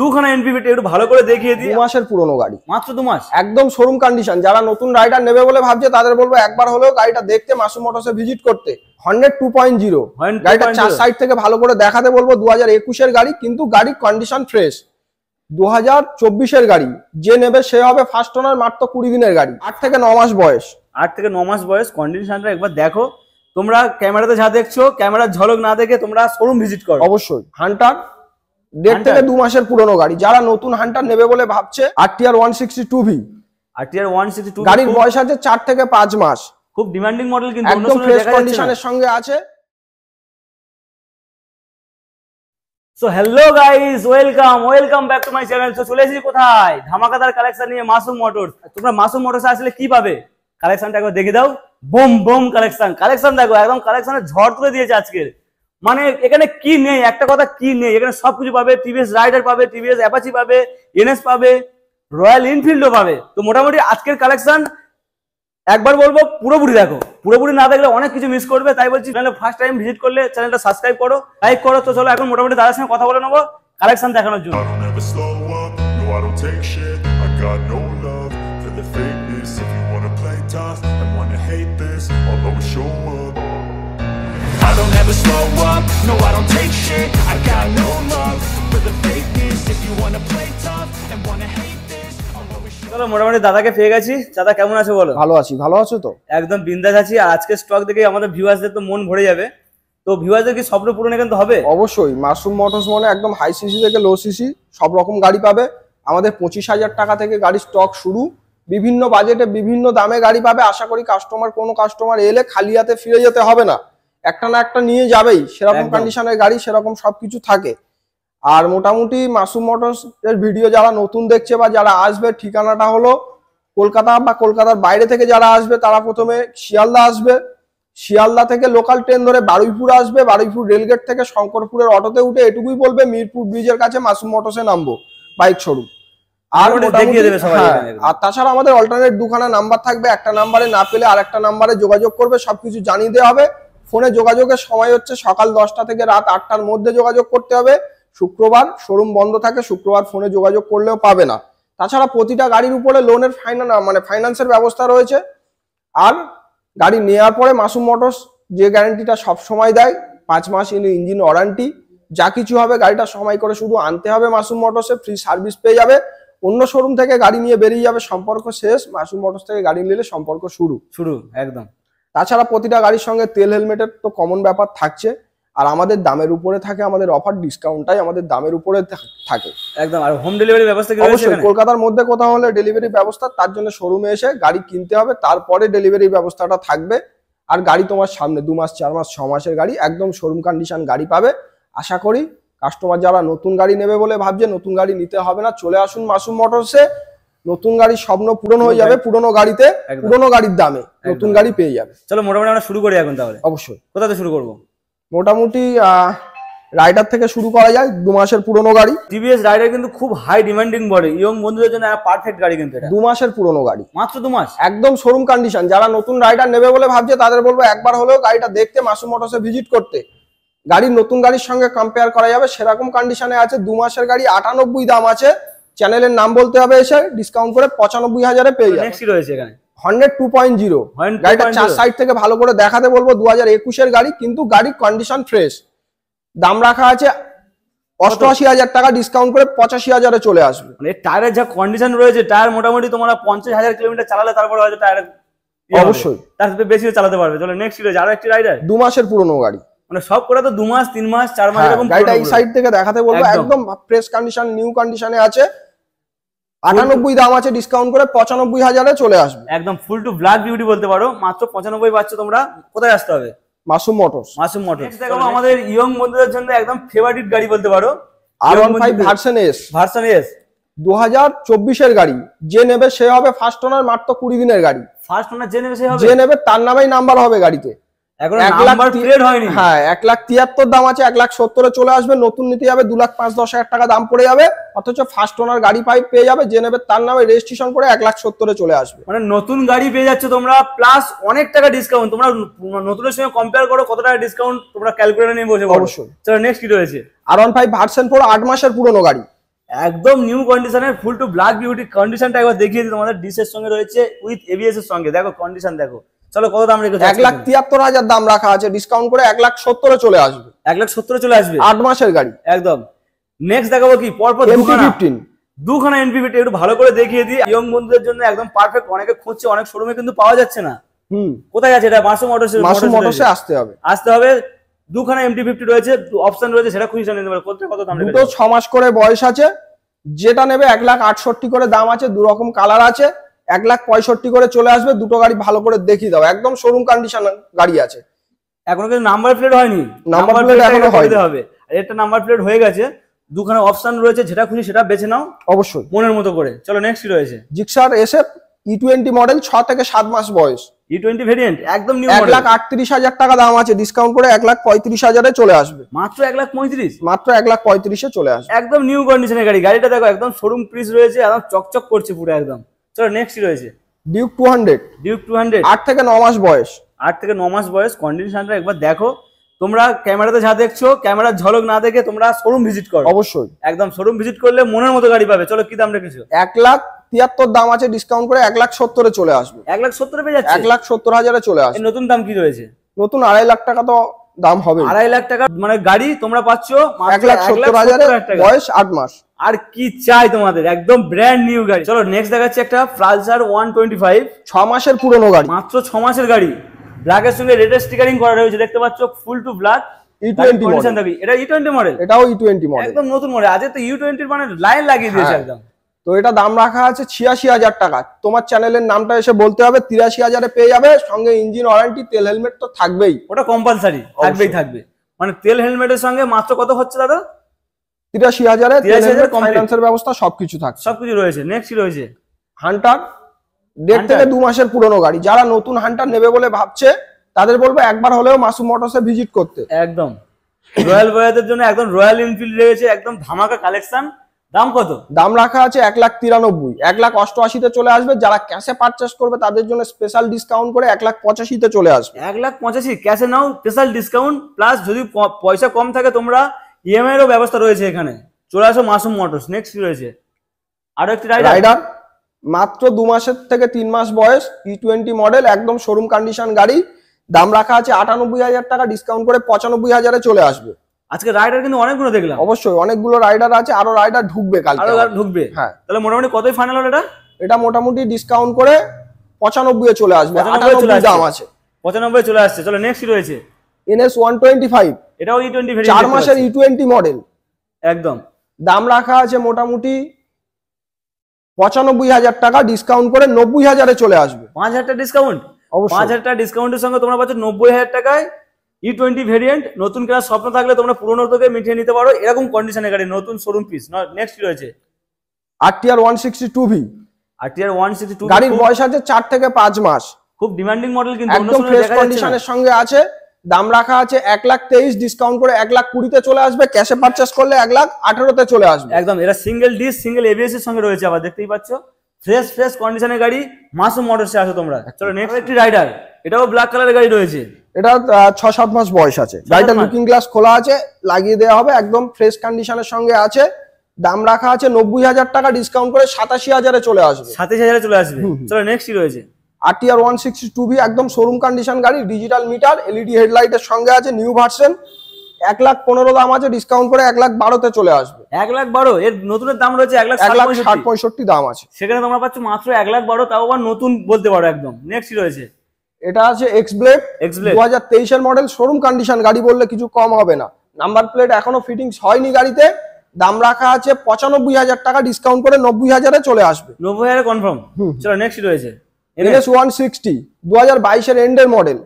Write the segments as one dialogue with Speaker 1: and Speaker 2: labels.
Speaker 1: দুখানা এনপিভিট একটু ভালো করে দেখিয়ে দিই মাসের গাড়ি মাত্র দু
Speaker 2: মাস একদম শোরুম কন্ডিশন যারা নতুন রাইডার নেবে বলে ভাবছে তাদের বলবো একবার হলেও গাড়িটা দেখতে মোটরসে ভিজিট করতে টু পয়েন্ট জিরো সাইড থেকে ভালো করে দেখাতে বলবো গাড়ি কিন্তু গাড়ির কন্ডিশন ফ্রেশ চব্বিশের গাড়ি যে নেবে সে হবে ফার্স্ট ওনার মাত্র কুড়ি দিনের গাড়ি আট থেকে ন মাস বয়স আট থেকে ন মাস বয়স কন্ডিশনটা একবার দেখো তোমরা ক্যামেরাতে যা দেখছো ক্যামেরার ঝলক না দেখে তোমরা শোরুম ভিজিট করো অবশ্যই হান্টার দেড় থেকে দু মাসের পুরনো গাড়ি যারা নতুন হান্টার নেবে বলে ভাবছে R T R one sixty two V
Speaker 1: আর ওয়ান সিক্সটি টু গাড়ির বয়স
Speaker 2: আছে চার থেকে পাঁচ মাস খুব ডিমান্ডিং মডেল কিন্তু একদম ফ্রেশ কন্ডিশনের সঙ্গে আছে so hello guys
Speaker 1: welcome welcome back to my channel তো চলে এসেছি কোথায় ধামাকাদার কালেকশন নিয়ে মাসুম মোটরস তোমরা মাসুম মোটরস আসলে কি পাবে কালেকশনটা একবার দেখে দাও বোম বোম কালেকশন কালেকশন দেখো একদম কালেকশনের ঝড় তুলে দিয়েছে আজকের মানে এখানে কি নেই একটা কথা কি নেই এখানে সবকিছু পাবে টিভিএস রাইডার পাবে টিভিএস অ্যাপাচি পাবে এনএস পাবে রয়্যাল এনফিল্ডও পাবে তো মোটামুটি আজকের কালেকশন একবার বলবো পুরোপুরি দেখো পুরোপুরি না দেখলে অনেক কিছু মিস করবে তাই বলছি চ্যানেল ফার্স্ট টাইম ভিজিট করলে চ্যানেলটা সাবস্ক্রাইব করো লাইক করো তো চলো এখন মোটামুটি দাদার সঙ্গে কথা বলে নেবো কালেকশন দেখানোর জন্য
Speaker 2: Show never slow up, no I don't take shit I got no love
Speaker 1: for the fakeness If you wanna play tough and wanna hate চলো মোটামুটি দাদাকে পেয়ে গেছি দাদা কেমন আছো বলো ভালো আছি ভালো আছো তো একদম বিন্দাস আছি আর আজকে স্টক দেখে আমাদের ভিউয়ার্সদের তো
Speaker 2: মন ভরে যাবে তো ভিউয়ারদের কি স্বপ্ন পূরণ এখান হবে অবশ্যই মাশরুম মোটরস মলে একদম হাই সিসি থেকে লো সিসি সব রকম গাড়ি পাবে আমাদের পঁচিশ হাজার টাকা থেকে গাড়ির স্টক শুরু বিভিন্ন বাজেটে বিভিন্ন দামে গাড়ি পাবে আশা করি কাস্টমার কোনো কাস্টমার এলে খালি হাতে ফিরে যেতে হবে না একটা না একটা নিয়ে যাবেই সেরকম কন্ডিশনের গাড়ি সেরকম সবকিছু থাকে আর মোটামুটি মাসুম মোটরস এর ভিডিও যারা নতুন দেখছে বা যারা আসবে ঠিকানাটা হলো কলকাতা বা কলকাতার বাইরে থেকে যারা আসবে তারা প্রথমে শিয়ালদা আসবে শিয়ালদা থেকে লোকাল ট্রেন ধরে বারুইপুর আসবে বারুইপুর রেলগেট থেকে শঙ্করপুরের অটোতে উঠে এটুকুই বলবে মিরপুর ব্রিজের কাছে মাসুম মোটরসে নামবো বাইক শোরুম আর হ্যাঁ, আর তাছাড়া আমাদের অল্টারনেট দুখানা নাম্বার থাকবে একটা নাম্বারে না পেলে আর একটা নাম্বারে যোগাযোগ করবে সবকিছু জানিয়ে দেওয়া হবে ফোনে যোগাযোগের সময় হচ্ছে সকাল দশটা থেকে রাত আটটার মধ্যে যোগাযোগ করতে হবে শুক্রবার শোরুম বন্ধ থাকে শুক্রবার ফোনে যোগাযোগ করলেও পাবে না তাছাড়া প্রতিটা গাড়ির উপরে লোনের ফাইনান মানে ফাইন্যান্সের ব্যবস্থা রয়েছে আর গাড়ি নেওয়ার পরে মাসুম মোটরস যে গ্যারেন্টিটা সব সময় দেয় পাঁচ মাস ইন ইঞ্জিন ওয়ারান্টি যা কিছু হবে গাড়িটা সময় করে শুধু আনতে হবে মাসুম মোটরসে ফ্রি সার্ভিস পেয়ে যাবে অন্য শোরুম থেকে গাড়ি নিয়ে বেরিয়ে যাবে সম্পর্ক শেষ মাসুম মোটরস থেকে গাড়ি নিলে সম্পর্ক শুরু শুরু একদম তাছাড়া প্রতিটা গাড়ির সঙ্গে তেল হেলমেটের তো কমন ব্যাপার থাকছে আর আমাদের দামের উপরে থাকে আমাদের অফার ডিসকাউন্টটাই আমাদের দামের উপরে থাকে
Speaker 1: একদম আর হোম ডেলিভারি ব্যবস্থা অবশ্যই
Speaker 2: কলকাতার মধ্যে কোথাও হলে ডেলিভারি ব্যবস্থা তার জন্য শোরুমে এসে গাড়ি কিনতে হবে তারপরে ডেলিভারি ব্যবস্থাটা থাকবে আর গাড়ি তোমার সামনে দু মাস চার মাস ছ মাসের গাড়ি একদম শোরুম কন্ডিশন গাড়ি পাবে আশা করি কাস্টমার যারা নতুন গাড়ি নেবে বলে ভাবছে নতুন গাড়ি নিতে হবে না চলে আসুন মাসুম মোটরসে নতুন গাড়ির স্বপ্ন পূরণ হয়ে যাবে পুরনো গাড়িতে পুরনো গাড়ির দামে নতুন গাড়ি পেয়ে যাবে চলো মোটামুটি আমরা শুরু করি এখন তাহলে অবশ্যই কোথাতে শুরু করব মোটামুটি রাইডার থেকে শুরু করা যায় দু মাসের পুরনো গাড়ি টিভিএস রাইডার কিন্তু খুব হাই ডিমান্ডিং বডি ইয়ং বন্ধুদের জন্য পারফেক্ট গাড়ি কিন্তু দু মাসের পুরনো গাড়ি মাত্র দু মাস একদম শোরুম কন্ডিশন যারা নতুন রাইডার নেবে বলে ভাবছে তাদের বলবো একবার হলেও গাড়িটা দেখতে মাসুম মোটরসে ভিজিট করতে গাড়ির নতুন গাড়ির সঙ্গে কম্পেয়ার করা যাবে সেরকম কন্ডিশনে আছে দু মাসের গাড়ি আটানব্বই দাম আছে চ্যানেলের নাম বলতে হবে এসে ডিসকাউন্ট করে পঁচানব্বই হাজারে পেয়ে যাবে রয়েছে এখানে টু পয়েন্ট জিরো থেকে ভালো করে দেখাতে বলবো দু হাজার গাড়ি কিন্তু গাড়ির কন্ডিশন ফ্রেশ দাম রাখা আছে অষ্টআশি হাজার টাকা ডিসকাউন্ট করে পঁচাশি চলে আসবে মানে টায়ারের যা কন্ডিশন রয়েছে টায়ার মোটামুটি তোমরা পঞ্চাশ হাজার
Speaker 1: কিলোমিটার চালালে তারপরে হয়তো টায়ার ইয়ে অবশ্যই তার চালাতে পারবে নেক্সট রয়েছে আরো একটি দু মাসের পুরনো গাড়ি মানে সব করে তো দু মাস তিন মাস চার মাস হ্যাঁ, এই সাইড
Speaker 2: থেকে দেখাতে বলবো একদম ফ্রেশ কন্ডিশন নিউ কন্ডিশনে আছে আটানব্বই দাম আছে ডিসকাউন্ট করে পঁচানব্বই হাজারে চলে আসবে
Speaker 1: একদম ফুল টু ব্ল্যাক বিউটি বলতে পারো মাত্র পঁচানব্বই পাচ্ছ তোমরা কোথায় আসতে হবে মাসুম
Speaker 2: মোটরস মাসুম মোটরস দেখো আমাদের ইয়ং বন্ধুদের জন্য একদম ফেভারিট গাড়ি বলতে পারো R one five version S version S দু হাজার চব্বিশের গাড়ি যে নেবে সে হবে ফার্স্ট ওনার মাত্র কুড়ি দিনের গাড়ি
Speaker 1: ফার্স্ট ওনার যে নেবে সে হবে যে
Speaker 2: নেবে তার নামেই নাম্বার হবে গাড়িতে হ্যাঁ, এক লাখ তিয়াত্তর দাম আছে এক লাখ সত্তরে চলে আসবে নতুন নিতে দাম যাবে তার নামে রেজিস্ট্রেশন করে এক লাখ চলে আসবে মানে নতুন গাড়ি পেয়ে যাচ্ছে তোমরা প্লাস অনেক
Speaker 1: টাকা ডিসকাউন্ট তোমরা কম্পেয়ার করো কত টাকা ডিসকাউন্ট তোমরা নেক্সট
Speaker 2: কি রয়েছে R one five version four আট মাসের
Speaker 1: পুরনো গাড়ি একদম নিউ কন্ডিশনের ফুল টু ব্ল্যাক বিউটি কন্ডিশনটা একবার দেখিয়ে তোমাদের ডিসের সঙ্গে রয়েছে উইথ এবিএস এর সঙ্গে দেখো কন্ডিশন দেখো
Speaker 2: চলো কত দাম রেখে এক লাখ তিয়াত্তর হাজার দাম রাখা আছে ডিসকাউন্ট করে এক লাখ সত্তরে চলে আসবে এক লাখ সত্তরে চলে আসবে আট মাসের গাড়ি একদম নেক্সট
Speaker 1: দেখাবো কি পরপর ফিফটিন দুখানা এমপি একটু ভালো করে দেখিয়ে দিই ইয়ং বন্ধুদের জন্য একদম পারফেক্ট অনেকে খুঁজছে অনেক শোরুমে কিন্তু পাওয়া যাচ্ছে না হুম কোথায় আছে এটা মাসুম মোটরসে মাসুম মোটরসে আসতে হবে আসতে হবে দুখানা এমটি ফিফটি রয়েছে অপশন রয়েছে সেটা খুঁজে নিতে পারে কত কত দাম তো ছ
Speaker 2: মাস করে বয়স আছে যেটা নেবে এক লাখ আটষট্টি করে দাম আছে দু রকম কালার আছে এক লাখ পঁয়ষট্টি করে চলে আসবে দুটো গাড়ি ভালো করে দেখিয়ে দাও একদম শোরুম কন্ডিশন গাড়ি আছে এখনো কিন্তু নাম্বার প্লেট হয়নি নাম্বার প্লেট এখনো হয়নি হবে একটা নাম্বার প্লেট হয়ে গেছে দুখানে অপশন রয়েছে যেটা খুশি সেটা বেছে নাও অবশ্যই মনের মতো করে চলো নেক্সট কি রয়েছে জিক্সার এসে ই টোয়েন্টি মডেল ছ থেকে সাত মাস বয়স ই টোয়েন্টি ভেরিয়েন্ট একদম নিউ এক লাখ আটত্রিশ হাজার টাকা দাম আছে ডিসকাউন্ট করে এক লাখ পঁয়ত্রিশ হাজারে চলে আসবে মাত্র এক লাখ পঁয়ত্রিশ মাত্র এক লাখ পঁয়ত্রিশে চলে আসবে একদম
Speaker 1: নিউ কন্ডিশনের গাড়ি গাড়িটা দেখো একদম শোরুম পিস রয়েছে একদম চকচক করছে পুরো একদম চলো নেক্সট রয়েছে Duke two hundred Duke two hundred আট থেকে ন মাস বয়স আট থেকে ন মাস বয়স কন্ডিশনটা একবার দেখো তোমরা ক্যামেরাতে যা দেখছো ক্যামেরার ঝলক না দেখে তোমরা শোরুম ভিজিট করো অবশ্যই একদম
Speaker 2: শোরুম ভিজিট করলে মনের মতো গাড়ি পাবে চলো কি দাম রেখেছো এক লাখ তিয়াত্তর দাম আছে ডিসকাউন্ট করে এক লাখ সত্তরে চলে আসবে এক লাখ সত্তরে পেয়ে যাচ্ছে এক লাখ সত্তর হাজারে চলে আসবে নতুন দাম কি রয়েছে নতুন আড়াই লাখ টাকা তো দাম হবে আড়াই লাখ টাকা মানে গাড়ি তোমরা পাচ্ছ এক লাখ সত্তর হাজার বয়স আট মাস
Speaker 1: আর কি চাই তোমাদের একদম ব্র্যান্ড নিউ গাড়ি চলো নেক্সট দেখাচ্ছি একটা ফ্লালসার ওয়ান টোয়েন্টি ফাইভ ছ মাসের পুরনো গাড়ি মাত্র ছ মাসের গাড়ি ব্ল্যাকের সঙ্গে রেডের স্টিকারিং করা রয়েছে দেখতে
Speaker 2: পাচ্ছ ফুল টু ব্ল্যাক এটা টোয়েন্টি e মডেল এটাও ই টোয়েন্টি মডেল একদম নতুন মডেল আজকে তো ইউ e টোয়েন্টির মানে লাইন লাগিয়ে দিয়েছে হ্যাঁ। একদম তো এটা দাম রাখা আছে ছিয়াশি হাজার টাকা তোমার চ্যানেলের নামটা এসে বলতে হবে তিরাশি হাজারে পেয়ে যাবে সঙ্গে ইঞ্জিন ওয়ারেন্টি তেল হেলমেট তো থাকবেই ওটা কম্পালসারি থাকবেই থাকবে মানে তেল হেলমেটের সঙ্গে মাত্র কত হচ্ছে দাদা তিরাশি হাজারে কম্পালসারি ব্যবস্থা সবকিছু থাকছে সবকিছু রয়েছে নেক্সট রয়েছে হান্টার দেড় থেকে দু মাসের পুরনো গাড়ি যারা নতুন হান্টার নেবে বলে ভাবছে তাদের বলবো একবার হলেও মাসু মোটরসে ভিজিট করতে একদম রয়্যাল বয়াদের জন্য একদম রয়্যাল এনফিল্ড রয়েছে একদম ধামাকা কালেকশন দাম কত দাম রাখা আছে এক লাখ তিরানব্বই এক লাখ অষ্টআশিতে চলে আসবে যারা ক্যাশে পারচেস করবে তাদের জন্য স্পেশাল ডিসকাউন্ট করে এক লাখ পঁচাশিতে চলে আসবে এক লাখ পঁচাশি ক্যাশে নাও স্পেশাল
Speaker 1: ডিসকাউন্ট প্লাস যদি পয়সা কম থাকে তোমরা ইএমআই e এরও ব্যবস্থা রয়েছে এখানে চলে আসো
Speaker 2: মাসুম মোটরস নেক্সট রয়েছে আরো
Speaker 1: একটি রাইডার
Speaker 2: মাত্র দু মাসের থেকে তিন মাস বয়স ই টোয়েন্টি মডেল একদম শোরুম কন্ডিশন গাড়ি দাম রাখা আছে আটানব্বই হাজার টাকা ডিসকাউন্ট করে পঁচানব্বই হাজারে চলে আসবে আজকে রাইডার কিন্তু অনেকগুলো দেখলাম অবশ্যই অনেকগুলো রাইডার আছে আরো রাইডার ঢুকবে কাল আরো ঢুকবে হ্যাঁ তাহলে মোটামুটি কতই ফাইনাল হলো এটা এটা মোটামুটি ডিসকাউন্ট করে পঁচানব্বই এ চলে আসবে আটানব্বই দাম আছে
Speaker 1: পঁচানব্বই চলে আসছে চলো নেক্সট রয়েছে
Speaker 2: এনএস ওয়ান টোয়েন্টি ফাইভ
Speaker 1: এটাও ই e টোয়েন্টি চার মাসের
Speaker 2: ই টোয়েন্টি মডেল একদম দাম রাখা আছে মোটামুটি পঁচানব্বই হাজার টাকা ডিসকাউন্ট করে নব্বই হাজারে চলে আসবে পাঁচ হাজার টাকা ডিসকাউন্ট পাঁচ হাজার
Speaker 1: টাকা ডিসকাউন্টের সঙ্গে তোমরা পাচ্ছ নব্বই হাজার টাকায় ই টোয়েন্টি ভেরিয়েন্ট নতুন কেনার স্বপ্ন থাকলে তোমরা পুরোনো থেকে মিটিয়ে নিতে পারো এরকম কন্ডিশনের গাড়ি নতুন শোরুম পিস নেক্সট রয়েছে
Speaker 2: R T R one sixty two V
Speaker 1: R T R one sixty two গাড়ির বয়স
Speaker 2: আছে চার থেকে পাঁচ মাস খুব ডিমান্ডিং মডেল কিন্তু একদম ফ্রেশ কন্ডিশনের সঙ্গে আছে দাম রাখা আছে এক লাখ তেইশ ডিসকাউন্ট করে এক লাখ কুড়িতে চলে আসবে ক্যাশে পারচেস করলে এক লাখ আঠারোতে চলে আসবে একদম এটা সিঙ্গেল ডিস সিঙ্গেল এবিএস এর সঙ্গে রয়েছে আবার দেখতেই পাচ্ছ ফ্রেশ ফ্রেশ কন্ডিশনের গাড়ি মাসুম মোটরসে আসো তোমরা আচ্ছা। চলো নেক্সট একটি রাইডার এটাও ব্ল্যাক কালারের গাড়ি রয়েছে এটা ছ সাত মাস বয়স আছে গাড়িটা লুকিং গ্লাস খোলা আছে লাগিয়ে দেওয়া হবে একদম ফ্রেশ কন্ডিশনের সঙ্গে আছে দাম রাখা আছে নব্বই হাজার টাকা ডিসকাউন্ট করে সাতাশি হাজারে চলে আসবে সাতাশি হাজারে চলে আসবে চলো নেক্সটই রয়েছে R T R one sixty two B একদম শোরুম কন্ডিশন গাড়ি ডিজিটাল মিটার এলইডি হেডলাইটের সঙ্গে আছে নিউ ভার্সন এক লাখ পনেরো দাম আছে ডিসকাউন্ট করে এক লাখ বারোতে চলে আসবে এক লাখ বারো এর নতুনের দাম রয়েছে এক লাখ এক লাখ ষাট পঁয়ষট্টি দাম আছে
Speaker 1: সেখানে তোমরা পাচ্ছ মাত্র এক লাখ বারো তাও আবার নতুন
Speaker 2: বলতে পারো একদম নেক্সট রয়েছে এটা আছে এক্সব্লেড এক্সব্লেড দু হাজার তেইশের মডেল শোরুম কন্ডিশন গাড়ি বললে কিছু কম হবে না নাম্বার প্লেট এখনো ফিটিংস হয়নি গাড়িতে দাম রাখা আছে পঁচানব্বই হাজার টাকা ডিসকাউন্ট করে নব্বই হাজারে চলে আসবে নব্বই হাজার কনফার্ম চলো নেক্সট রয়েছে এনএস ওয়ান সিক্সটি দু হাজার বাইশের এন্ডের মডেল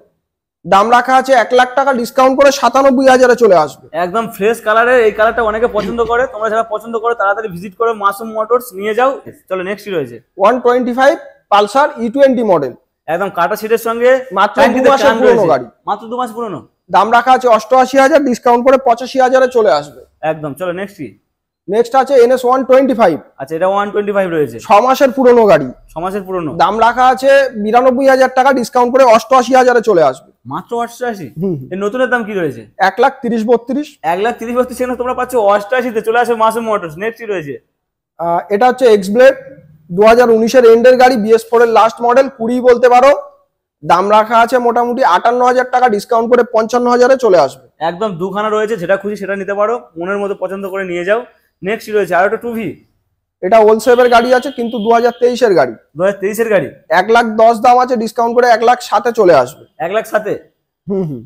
Speaker 2: দাম রাখা আছে এক লাখ টাকা ডিসকাউন্ট করে সাতানব্বই হাজারে চলে আসবে
Speaker 1: একদম ফ্রেশ কালারের এই কালারটা অনেকে পছন্দ করে তোমরা যারা পছন্দ করো তাড়াতাড়ি ভিজিট করো মাসুম মোটরস নিয়ে যাও চলো নেক্সট রয়েছে one twenty five Pulsar
Speaker 2: E twenty model একদম কাটা সিটের সঙ্গে মাত্র দু মাসের পুরনো গাড়ি
Speaker 1: মাত্র দু মাস পুরনো
Speaker 2: দাম রাখা আছে অষ্টআশি হাজার ডিসকাউন্ট করে পঁচাশি হাজারে চলে আসবে একদম চলো নেক্সট নেক্সট আছে এনএস ওয়ান টোয়েন্টি ফাইভ আচ্ছা এটা ওয়ান টোয়েন্টি ফাইভ রয়েছে ছ মাসের পুরনো গাড়ি ছ মাসের পুরনো দাম রাখা আছে বিরানব্বই হাজার টাকা ডিসকাউন্ট করে অষ্টআশি হাজারে চলে আসবে মাত্র
Speaker 1: অষ্টআশি নতুনের দাম কি রয়েছে এক লাখ তিরিশ বত্রিশ এক লাখ তিরিশ বত্রিশ সেখানে তোমরা পাচ্ছ অষ্টআশিতে চলে আসো মাসুম মোটরস
Speaker 2: নেক্সট রয়েছে এটা হচ্ছে এক্স ব্লেড দু হাজার উনিশের এন্ডের গাড়ি বিএস ফোর এর লাস্ট মডেল কুড়ি বলতে পারো দাম রাখা আছে মোটামুটি আটান্ন হাজার টাকা ডিসকাউন্ট করে পঞ্চান্ন হাজারে চলে আসবে
Speaker 1: একদম দুখানা রয়েছে যেটা খুশি সেটা নিতে পারো মনের মতো পছন্দ করে নিয়ে যাও নেক্সট
Speaker 2: রয়েছে আর একটা টুভি এটা ওলসেভের গাড়ি আছে কিন্তু দু হাজার তেইশের গাড়ি দু হাজার তেইশের গাড়ি এক লাখ দশ দাম আছে ডিসকাউন্ট করে এক লাখ সাথে চলে আসবে এক লাখ সাথে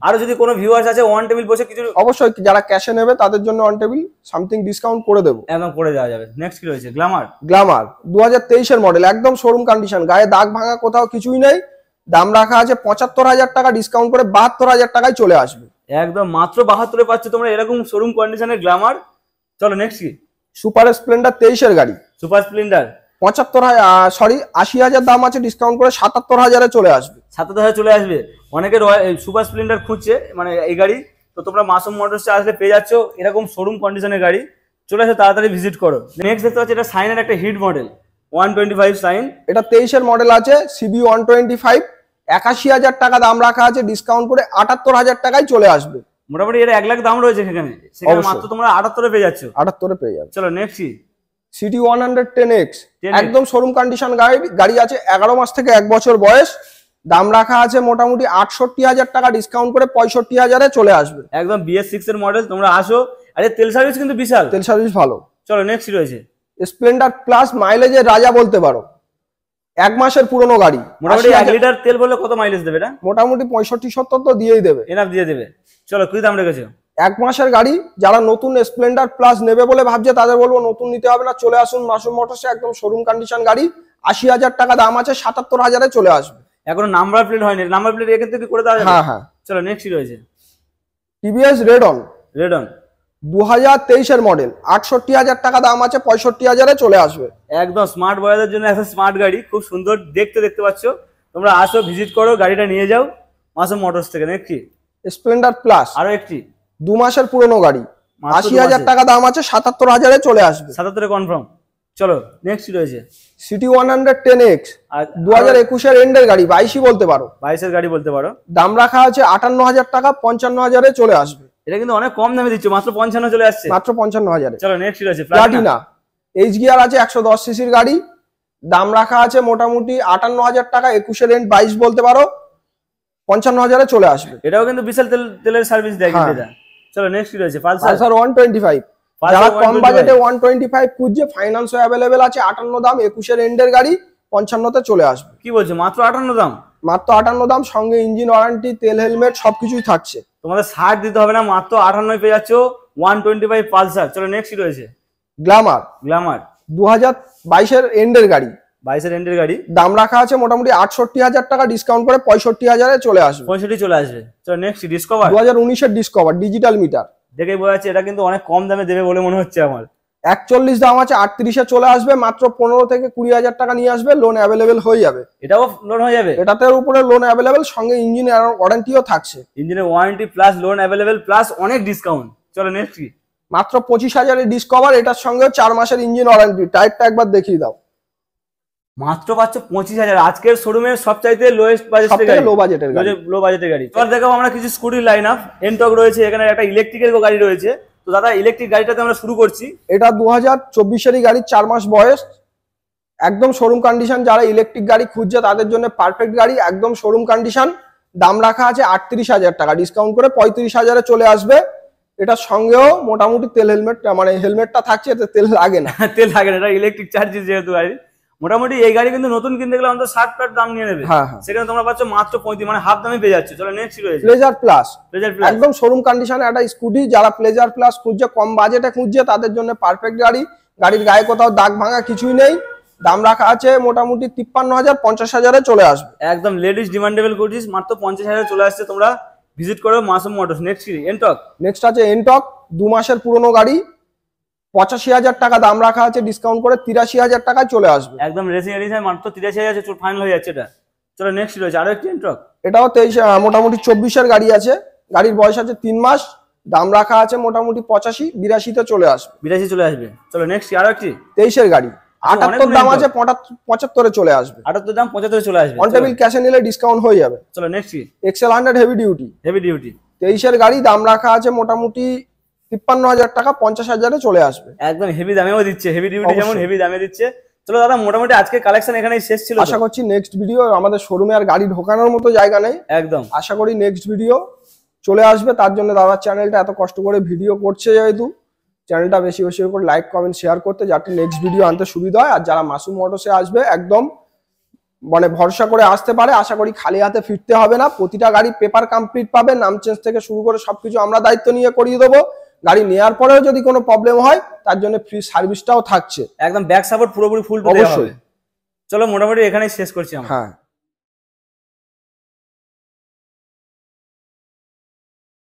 Speaker 2: আর যদি কোনো ভিউয়ার্স আছে ওয়ান টেবিল বসে কিছু অবশ্যই যারা ক্যাশে নেবে তাদের জন্য ওয়ান টেবিল সামথিং ডিসকাউন্ট করে দেবো একদম করে দেওয়া যাবে নেক্সট কি রয়েছে গ্লামার গ্লামার দু হাজার তেইশের মডেল একদম শোরুম কন্ডিশন গায়ে দাগ ভাঙা কোথাও কিছুই নেই দাম রাখা আছে পঁচাত্তর হাজার টাকা ডিসকাউন্ট করে বাহাত্তর হাজার টাকায় চলে আসবে
Speaker 1: একদম মাত্র বাহাত্তরে পাচ্ছ তোমরা এরকম শোরুম কন্ডিশনের গ্লামার চলো নেক্সট কি
Speaker 2: সুপার স্প্লেন্ডার তেইশের গাড়ি সুপার স্প্লেন্ডার পঁচাত্তর হাজার সরি আশি হাজার দাম আছে ডিসকাউন্ট করে সাতাত্তর হাজারে চলে আসবে সাতাত্তর হাজার চলে আসবে
Speaker 1: অনেকে সুপার স্প্লেন্ডার খুঁজছে মানে এই গাড়ি তো তোমরা মাসুম মোটরসে আসলে পেয়ে যাচ্ছ এরকম শোরুম কন্ডিশনের গাড়ি চলে আসে তাড়াতাড়ি ভিজিট
Speaker 2: করো নেক্সট দেখতে পাচ্ছি এটা সাইনের একটা hit model one twenty five Shine এটা তেইশের মডেল আছে সিবি ওয়ান টোয়েন্টি ফাইভ একাশি হাজার টাকা দাম রাখা আছে ডিসকাউন্ট করে আটাত্তর হাজার টাকায় চলে আসবে মোটামুটি এর এক লাখ দাম রয়েছে সেখানে সেখানে মাত্র তোমরা আটাত্তরে পেয়ে যাচ্ছ আটাত্তরে পেয়ে যাবে চলো next C T one hundred ten X একদম শোরুম কন্ডিশন গাড়ি গাড়ি আছে এগারো মাস থেকে এক বছর বয়স দাম রাখা আছে মোটামুটি আটষট্টি হাজার টাকা ডিসকাউন্ট করে পঁয়ষট্টি হাজারে চলে আসবে একদম বিএস সিক্স এর মডেল তোমরা আসো আরে তেল সার্ভিস কিন্তু বিশাল তেল সার্ভিস ভালো চলো নেক্সট রয়েছে স্প্লেন্ডার প্লাস মাইলেজের রাজা বলতে পারো এক মাসের পুরনো গাড়ি মোটামুটি এক লিটার তেল বললে কত মাইলেজ দেবে না মোটামুটি পঁয়ষট্টি সত্তর তো দিয়েই দেবে এনার দিয়ে দেবে চলো কি দাম রেখেছো এক মাসের গাড়ি যারা নতুন স্প্লেন্ডার প্লাস নেবে বলে ভাবছে তাদের বলবো নতুন নিতে হবে না চলে আসুন মাসুম মোটরসে একদম শোরুম কন্ডিশন গাড়ি আশি হাজার টাকা দাম আছে সাতাত্তর হাজারে চলে আসবে এখনো নাম্বার প্লেট হয়নি নাম্বার প্লেট এখান থেকে করে দেওয়া হ্যাঁ হ্যাঁ চলো নেক্সট রয়েছে TVS Radeon Radeon দু হাজার তেইশের মডেল আটষট্টি হাজার টাকা দাম আছে পঁয়ষট্টি হাজারে চলে আসবে
Speaker 1: একদম স্মার্ট বয়াদের জন্য একটা স্মার্ট গাড়ি খুব সুন্দর দেখতে দেখতে পাচ্ছ
Speaker 2: তোমরা আসো ভিজিট করো গাড়িটা নিয়ে যাও মাসুম মোটরস থেকে একটি স্প্লেন্ডার প্লাস আরো একটি দু মাসের পুরনো গাড়ি আশি হাজার টাকা দাম আছে সাতাত্তর হাজারে চলে আসবে সাতাত্তরে কনফার্ম চলো নেক্সট রয়েছে CT one hundred ten X দু হাজার একুশের এন্ডের গাড়ি বাইশই বলতে পারো বাইশের গাড়ি বলতে পারো দাম রাখা আছে আটান্ন হাজার টাকা পঞ্চান্ন হাজারে চলে আসবে এটা কিন্তু অনেক কম দামে দিচ্ছে মাত্র পঞ্চান্ন চলে আসছে মাত্র পঞ্চান্ন হাজার চলো নেক্সট আছে প্লাটিনা এইচ গিয়ার আছে একশো দশ সিসির গাড়ি দাম রাখা আছে মোটামুটি আটান্ন হাজার টাকা একুশে রেন্ট বাইশ বলতে পারো পঞ্চান্ন হাজারে চলে আসবে এটাও কিন্তু বিশাল তেল তেলের
Speaker 1: সার্ভিস দেয় কিন্তু হ্যাঁ। চলো নেক্সট কি রয়েছে পালসার
Speaker 2: ওয়ান টোয়েন্টি ফাইভ যারা কম বাজেটে ওয়ান টোয়েন্টি ফাইভ খুঁজছে অ্যাভেলেবেল আছে আটান্ন দাম একুশের এন্ডের গাড়ি পঞ্চান্নতে চলে আসবে কি বলছে মাত্র আটান্ন দাম মাত্র আটান্ন দাম সঙ্গে ইঞ্জিন ওয়ারেন্টি তেল হেলমেট সবকিছুই থাকছে তোমাদের সার দিতে হবে না মাত্র আটান্নই পেয়ে যাচ্ছ
Speaker 1: ওয়ান টোয়েন্টি ফাইভ পালসার চলো নেক্সট রয়েছে
Speaker 2: গ্ল্যামার গ্ল্যামার দু হাজার বাইশের এন্ডের গাড়ি বাইশের এন্ডের গাড়ি দাম রাখা আছে মোটামুটি আটষট্টি হাজার টাকা ডিসকাউন্ট করে পঁয়ষট্টি হাজারে চলে আসবে পঁয়ষট্টি চলে
Speaker 1: আসবে চলো নেক্সট ডিসকভার দু হাজার
Speaker 2: উনিশের ডিসকভার ডিজিটাল মিটার দেখে বোঝা যাচ্ছে এটা কিন্তু অনেক কম দামে দেবে বলে মনে হচ্ছে আমার একচল্লিশ দাম আছে আটত্রিশে চলে আসবে মাত্র পনেরো থেকে কুড়ি হাজার টাকা নিয়ে আসবে লোন অ্যাভেলেবেল হয়ে যাবে এটাও লোন হয়ে যাবে এটাতে উপরে লোন অ্যাভেলেবেল সঙ্গে ইঞ্জিন ওয়ারেন্টিও থাকছে ইঞ্জিনের warranty plus loan available plus অনেক ডিসকাউন্ট চলো নেক্সট মাত্র পঁচিশ হাজারের ডিসকভার এটার সঙ্গে চার মাসের ইঞ্জিন ওয়ারেন্টি টাইপটা একবার দেখিয়ে দাও মাত্র পাচ্ছ পঁচিশ হাজার আজকের
Speaker 1: শোরুমের সবচাইতে লোয়েস্ট লো বাজেটের গাড়ি লো বাজেটের গাড়ি এবার দেখো আমরা কিছু স্কুটির লাইন আপ এনটক রয়েছে এখানে একটা ইলেকট্রিকের গাড়ি রয়েছে তো দাদা ইলেকট্রিক গাড়িটাতে আমরা শুরু করছি
Speaker 2: এটা দু হাজার চব্বিশেরই গাড়ি চার মাস বয়স একদম শোরুম কন্ডিশন যারা ইলেকট্রিক গাড়ি খুঁজছে তাদের জন্য পারফেক্ট গাড়ি একদম শোরুম কন্ডিশন দাম রাখা আছে আটত্রিশ হাজার টাকা ডিসকাউন্ট করে পঁয়ত্রিশ হাজারে চলে আসবে এটার সঙ্গেও মোটামুটি তেল হেলমেট মানে হেলমেটটা থাকছে এতে তেল লাগে না
Speaker 1: তেল লাগে না এটা ইলেকট্রিক চার্জেস যেহেতু গাড়ি মোটামুটি এই গাড়ি কিন্তু নতুন কিনতে গেলে অন্তত ষাট প্লাট দাম নিয়ে নেবে হ্যাঁ, হ্যাঁ। সেখানে তোমরা পাচ্ছ মাত্র পঁয়ত্রিশ মানে হাফ দামে পেয়ে যাচ্ছে চলো নেক্সট রয়েছে প্লেজার প্লাস প্লেজার প্লাস
Speaker 2: একদম শোরুম কন্ডিশনে একটা স্কুটি যারা প্লেজার প্লাস খুঁজছে কম বাজেটে খুঁজছে তাদের জন্য পারফেক্ট গাড়ি গাড়ির গায়ে কোথাও দাগ ভাঙা কিছুই নেই দাম রাখা আছে মোটামুটি তিপ্পান্ন হাজার পঞ্চাশ হাজারে চলে আসবে
Speaker 1: একদম লেডিস ডিমান্ডেবল করছিস মাত্র পঞ্চাশ হাজারে চলে আসছে তোমরা ভিজিট করো Masum Motors
Speaker 2: next Ntorq next আছে এনটক দু মাসের পুরনো গাড়ি পঁচাশি হাজার টাকা দাম রাখা আছে ডিসকাউন্ট করে তিরাশি হাজার টাকায় চলে আসবে
Speaker 1: একদম রেসিং মাত্র তিরাশি হাজার ফাইনাল হয়ে যাচ্ছে এটা চলো নেক্সট রয়েছে
Speaker 2: এটাও তেইশ মোটামুটি চব্বিশের গাড়ি আছে গাড়ির বয়স আছে তিন মাস দাম রাখা আছে মোটামুটি পঁচাশি বিরাশিতে চলে আসবে বিরাশি চলে আসবে চলো নেক্সট আরো একটি তেইশের গাড়ি আচ্ছা, আটাত্তর দাম আছে পঁচাত্তরে চলে আসবে আটাত্তর দাম পঁচাত্তরে চলে আসবে অনটেবিল ক্যাশে নিলে ডিসকাউন্ট হয়ে যাবে চলো next XL hundred heavy duty heavy duty তেইশের গাড়ি দাম রাখা আছে মোটামুটি তিপ্পান্ন হাজার টাকা পঞ্চাশ হাজারে চলে আসবে একদম হেভি দামেও
Speaker 1: দিচ্ছে হেভি ডিউটি যেমন হেভি দামে দিচ্ছে চলো দাদা মোটামুটি আজকে কালেকশন এখানেই
Speaker 2: শেষ ছিল আশা করছি নেক্সট ভিডিও আমাদের শোরুমে আর গাড়ি ঢোকানোর মতো জায়গা নেই একদম আশা করি নেক্সট ভিডিও চলে আসবে তার জন্য দাদার চ্যানেলটা এত কষ্ট করে ভিডিও করছে যেহেতু চ্যানেলটা বেশি বেশি করে লাইক কমেন্ট শেয়ার করতে যাতে নেক্সট ভিডিও আনতে সুবিধা হয় আর যারা মাসুম মোটরসে আসবে একদম মানে ভরসা করে আসতে পারে আশা করি খালি হাতে ফিরতে হবে না প্রতিটা গাড়ি পেপার কমপ্লিট পাবে নাম চেঞ্জ থেকে শুরু করে সবকিছু আমরা দায়িত্ব নিয়ে করিয়ে দেবো গাড়ি নেওয়ার পরেও যদি কোনো প্রবলেম হয় তার জন্য ফ্রি সার্ভিসটাও থাকছে একদম ব্যাক সাপোর্ট পুরোপুরি ফুল অবশ্যই
Speaker 1: চলো মোটামুটি এখানেই শেষ করছি হ্যাঁ